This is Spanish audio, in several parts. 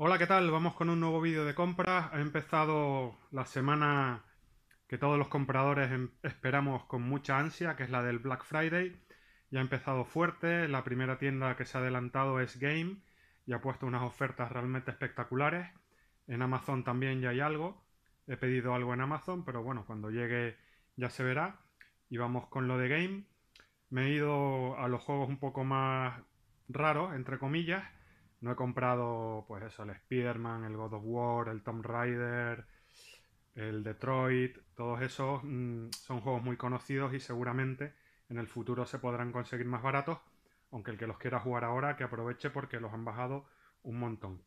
Hola, ¿qué tal? Vamos con un nuevo vídeo de compras. Ha empezado la semana que todos los compradores em, esperamos con mucha ansia, que es la del Black Friday. Ya ha empezado fuerte, la primera tienda que se ha adelantado es Game y ha puesto unas ofertas realmente espectaculares. En Amazon también ya hay algo. He pedido algo en Amazon, pero bueno, cuando llegue ya se verá. Y vamos con lo de Game. Me he ido a los juegos un poco más raros, entre comillas no he comprado, pues eso, el Spider-Man, el God of War, el Tomb Raider, el Detroit. Todos esos mm, son juegos muy conocidos y seguramente en el futuro se podrán conseguir más baratos. Aunque el que los quiera jugar ahora, que aproveche porque los han bajado un montón.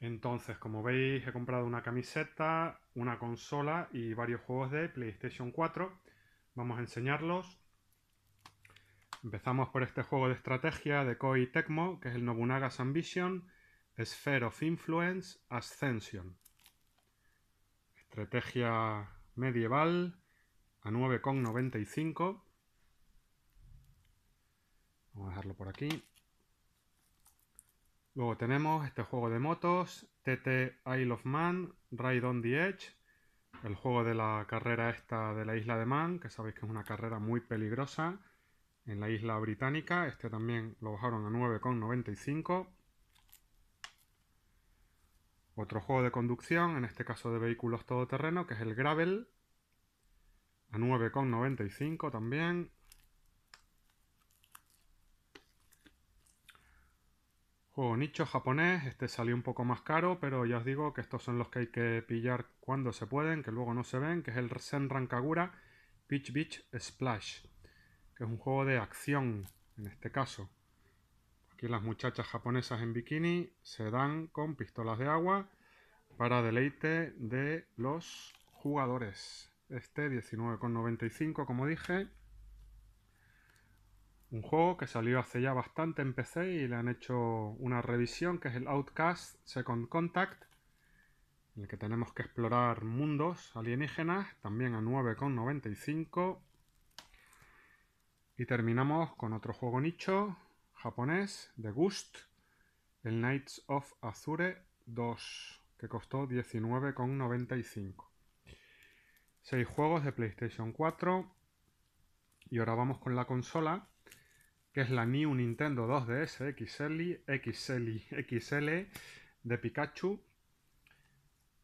Entonces, como veis, he comprado una camiseta, una consola y varios juegos de PlayStation 4. Vamos a enseñarlos. Empezamos por este juego de estrategia de Koei Tecmo, que es el Nobunaga's Ambition, Sphere of Influence, Ascension. Estrategia medieval a 9,95. Vamos a dejarlo por aquí. Luego tenemos este juego de motos, TT Isle of Man, Ride on the Edge, el juego de la carrera esta de la isla de Man, que sabéis que es una carrera muy peligrosa en la isla británica. Este también lo bajaron a 9,95. Otro juego de conducción, en este caso de vehículos todoterreno, que es el Gravel. A 9,95 también. Juego nicho japonés, este salió un poco más caro, pero ya os digo que estos son los que hay que pillar cuando se pueden, que luego no se ven, que es el Senran Kagura Beach Beach Splash que es un juego de acción, en este caso. Aquí las muchachas japonesas en bikini se dan con pistolas de agua para deleite de los jugadores. Este 19,95 como dije. Un juego que salió hace ya bastante en PC y le han hecho una revisión que es el Outcast Second Contact, en el que tenemos que explorar mundos alienígenas, también a 9,95 y terminamos con otro juego nicho japonés de Gust, el Knights of Azure 2, que costó 19,95. Seis juegos de PlayStation 4. Y ahora vamos con la consola, que es la New Nintendo 2DS XL, XL, XL de Pikachu,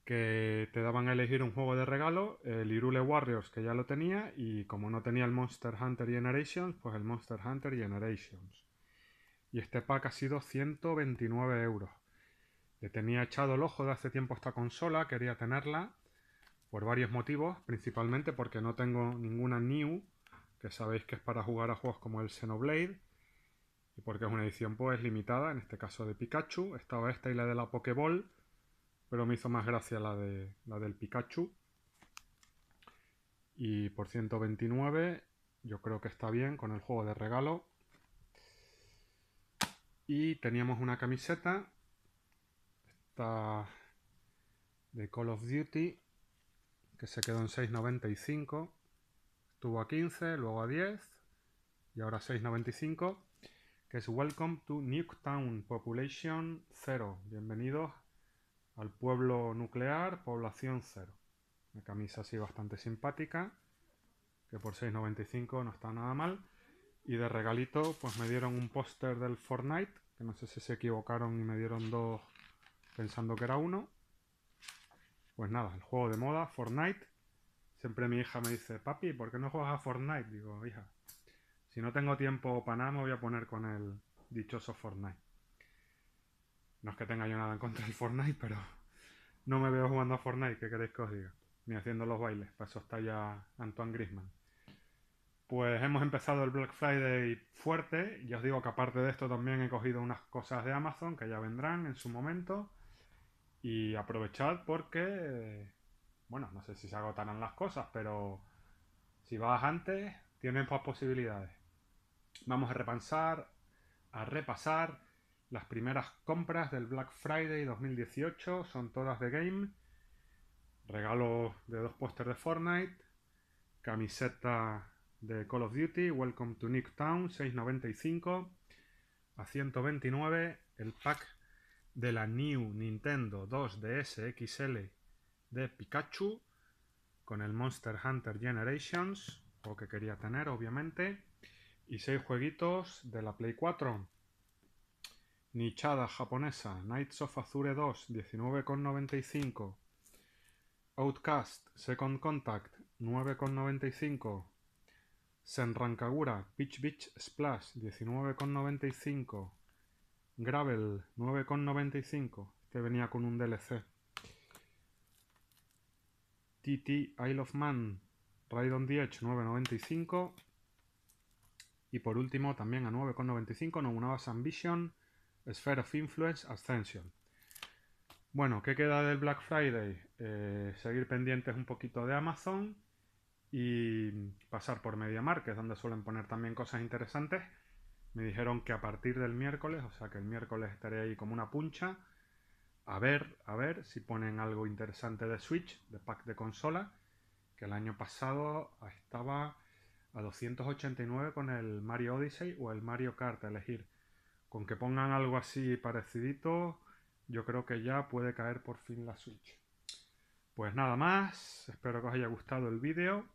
que te daban a elegir un juego de regalo, el Irule Warriors que ya lo tenía y como no tenía el Monster Hunter Generations, pues el Monster Hunter Generations. Y este pack ha sido 129 euros. Le tenía echado el ojo de hace tiempo esta consola, quería tenerla por varios motivos, principalmente porque no tengo ninguna New, que sabéis que es para jugar a juegos como el Xenoblade, y porque es una edición pues limitada, en este caso de Pikachu, estaba esta y la de la Pokéball, pero me hizo más gracia la, de, la del Pikachu. Y por 129, yo creo que está bien con el juego de regalo. Y teníamos una camiseta. Esta de Call of Duty. Que se quedó en 6.95. Estuvo a 15, luego a 10. Y ahora 6.95. Que es Welcome to Nuketown Population 0. Bienvenidos al pueblo nuclear, población cero. Una camisa así bastante simpática, que por 6,95 no está nada mal. Y de regalito, pues me dieron un póster del Fortnite, que no sé si se equivocaron y me dieron dos pensando que era uno. Pues nada, el juego de moda, Fortnite. Siempre mi hija me dice, papi, ¿por qué no juegas a Fortnite? Digo, hija, si no tengo tiempo para nada, me voy a poner con el dichoso Fortnite. No es que tenga yo nada en contra del Fortnite, pero no me veo jugando a Fortnite, ¿qué queréis que os diga? Ni haciendo los bailes, para eso está ya Antoine Grisman. Pues hemos empezado el Black Friday fuerte. Y os digo que aparte de esto también he cogido unas cosas de Amazon que ya vendrán en su momento. Y aprovechad porque, bueno, no sé si se agotarán las cosas, pero si vas antes, tienes más posibilidades. Vamos a repasar, a repasar las primeras compras del Black Friday 2018 son todas de Game. regalo de dos pósters de Fortnite. Camiseta de Call of Duty, Welcome to Nick Town 6.95 a 129. El pack de la New Nintendo 2DS XL de Pikachu con el Monster Hunter Generations, o que quería tener obviamente, y 6 jueguitos de la Play 4. Nichada japonesa, Knights of Azure 2, 19,95. Outcast, Second Contact, 9,95. Senrankagura, Peach Beach Splash, 19,95. Gravel, 9,95. que este venía con un DLC. TT Isle of Man, Ride on the 9,95. Y por último, también a 9,95, Nobunaba's Ambition. Sphere of Influence Ascension. Bueno, ¿qué queda del Black Friday? Eh, seguir pendientes un poquito de Amazon y pasar por MediaMarkt, que es donde suelen poner también cosas interesantes. Me dijeron que a partir del miércoles, o sea que el miércoles estaré ahí como una puncha, a ver, a ver si ponen algo interesante de Switch, de pack de consola, que el año pasado estaba a 289 con el Mario Odyssey o el Mario Kart a elegir. Con que pongan algo así parecidito, yo creo que ya puede caer por fin la Switch. Pues nada más, espero que os haya gustado el vídeo.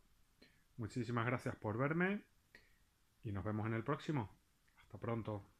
Muchísimas gracias por verme y nos vemos en el próximo. Hasta pronto.